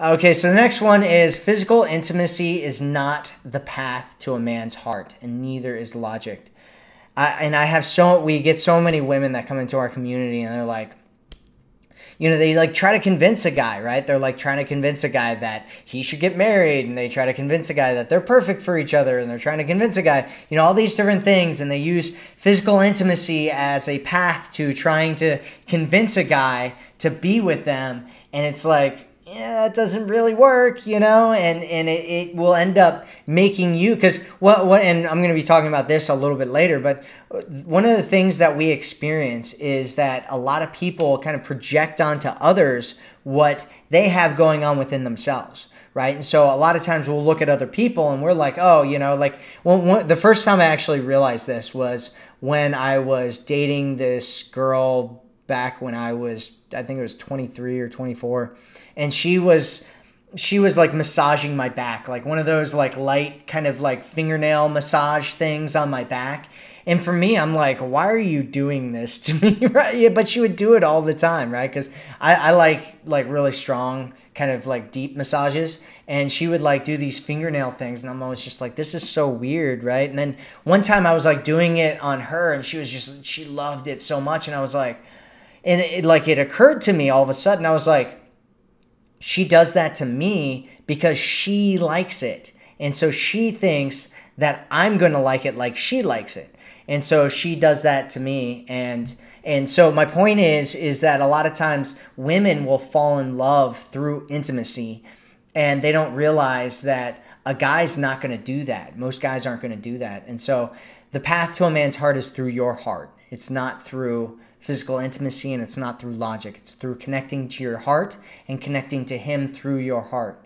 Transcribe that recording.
Okay, so the next one is physical intimacy is not the path to a man's heart, and neither is logic. I, and I have so we get so many women that come into our community and they're like, you know, they like try to convince a guy, right? They're like trying to convince a guy that he should get married, and they try to convince a guy that they're perfect for each other, and they're trying to convince a guy, you know, all these different things, and they use physical intimacy as a path to trying to convince a guy to be with them, and it's like yeah, that doesn't really work, you know, and and it, it will end up making you because what what and I'm going to be talking about this a little bit later, but uh, one of the things that we experience is that a lot of people kind of project onto others what they have going on within themselves right? And so a lot of times we'll look at other people and we're like, oh, you know, like well, one, the first time I actually realized this was when I was dating this girl back when I was I think it was 23 or 24 and she was she was like massaging my back like one of those like light kind of like fingernail massage things on my back and for me I'm like why are you doing this to me right yeah, but she would do it all the time right because I, I like like really strong kind of like deep massages and she would like do these fingernail things and i'm always just like this is so weird right and then one time i was like doing it on her and she was just she loved it so much and i was like and it, like it occurred to me all of a sudden i was like she does that to me because she likes it and so she thinks that i'm going to like it like she likes it and so she does that to me and and so my point is is that a lot of times women will fall in love through intimacy and they don't realize that a guy's not going to do that most guys aren't going to do that and so the path to a man's heart is through your heart. It's not through physical intimacy and it's not through logic. It's through connecting to your heart and connecting to Him through your heart.